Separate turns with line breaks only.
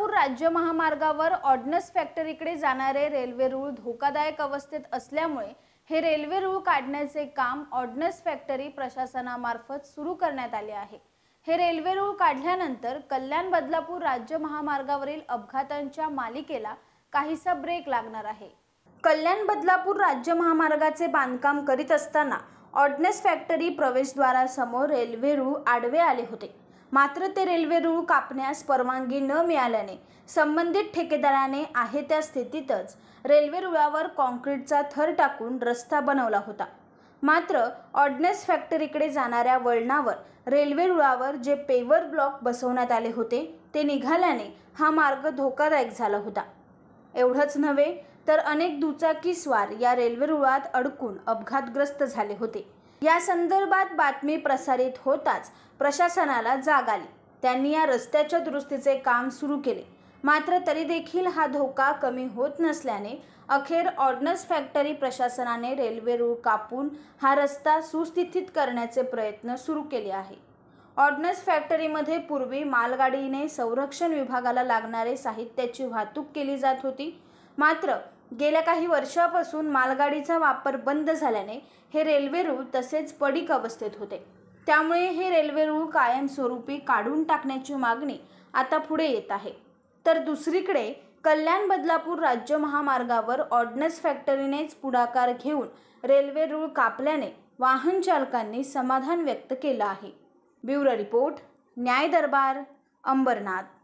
सोलापूर राज्य महामार्गावर ऑर्डनस फॅक्टरीकडे जाणारे रेल्वे रूळ धोकादायक अवस्थेत असल्यामुळे हे रेल्वे रूळ काढण्याचे काम ऑर्डनस फॅक्टरी प्रशासनामार्फत सुरू करण्यात आले आहे हे रेल्वे रूळ काढल्यानंतर कल्याण बदलापूर राज्य महामार्गावरील अपघातांच्या मालिकेला काहीसा ब्रेक लागणार आहे कल्याण बदलापूर राज्य महामार्गाचे बांधकाम करीत असताना ऑर्डनेस फॅक्टरी प्रवेशद्वारासमोर रेल्वे रूळ आडवे आले होते मात्र ते रेल्वे रूळ कापण्यास परवानगी न मिळाल्याने संबंधित ठेकेदाराने आहे त्या स्थितीतच रेल्वे रुळावर कॉन्क्रीटचा थर टाकून रस्ता बनवला होता मात्र ऑडनेस फॅक्टरीकडे जाणाऱ्या वळणावर रेल्वे रुळावर जे पेवर ब्लॉक बसवण्यात आले होते ते निघाल्याने हा मार्ग धोकादायक झाला होता एवढंच नव्हे तर अनेक दुचाकीस्वार या रेल्वे रुळात अडकून अपघातग्रस्त झाले होते या संदर्भात बातमी प्रसारित होताच प्रशासनाला जाग आली त्यांनी या रस्त्याच्या दुरुस्तीचे काम सुरू केले मात्र तरी देखील हा धोका कमी होत नसल्याने अखेर ऑर्डनन्स फॅक्टरी प्रशासनाने रेल्वे रूळ कापून हा रस्ता सुस्थितीत करण्याचे प्रयत्न सुरू केले आहे ऑर्डनन्स फॅक्टरीमध्ये पूर्वी मालगाडीने संरक्षण विभागाला लागणारे साहित्याची वाहतूक केली जात होती मात्र गेल्या काही वर्षापासून मालगाडीचा वापर बंद झाल्याने हे रेल्वे रूळ तसेच पडीक अवस्थेत होते त्यामुळे हे रेल्वे रूळ कायमस्वरूपी काढून टाकण्याची मागणी आता पुढे येत आहे तर दुसरीकडे कल्याण बदलापूर राज्य महामार्गावर ऑर्डनन्स फॅक्टरीनेच पुढाकार घेऊन रेल्वे रूळ कापल्याने वाहन चालकांनी समाधान व्यक्त केलं आहे ब्युरो रिपोर्ट न्याय दरबार अंबरनाथ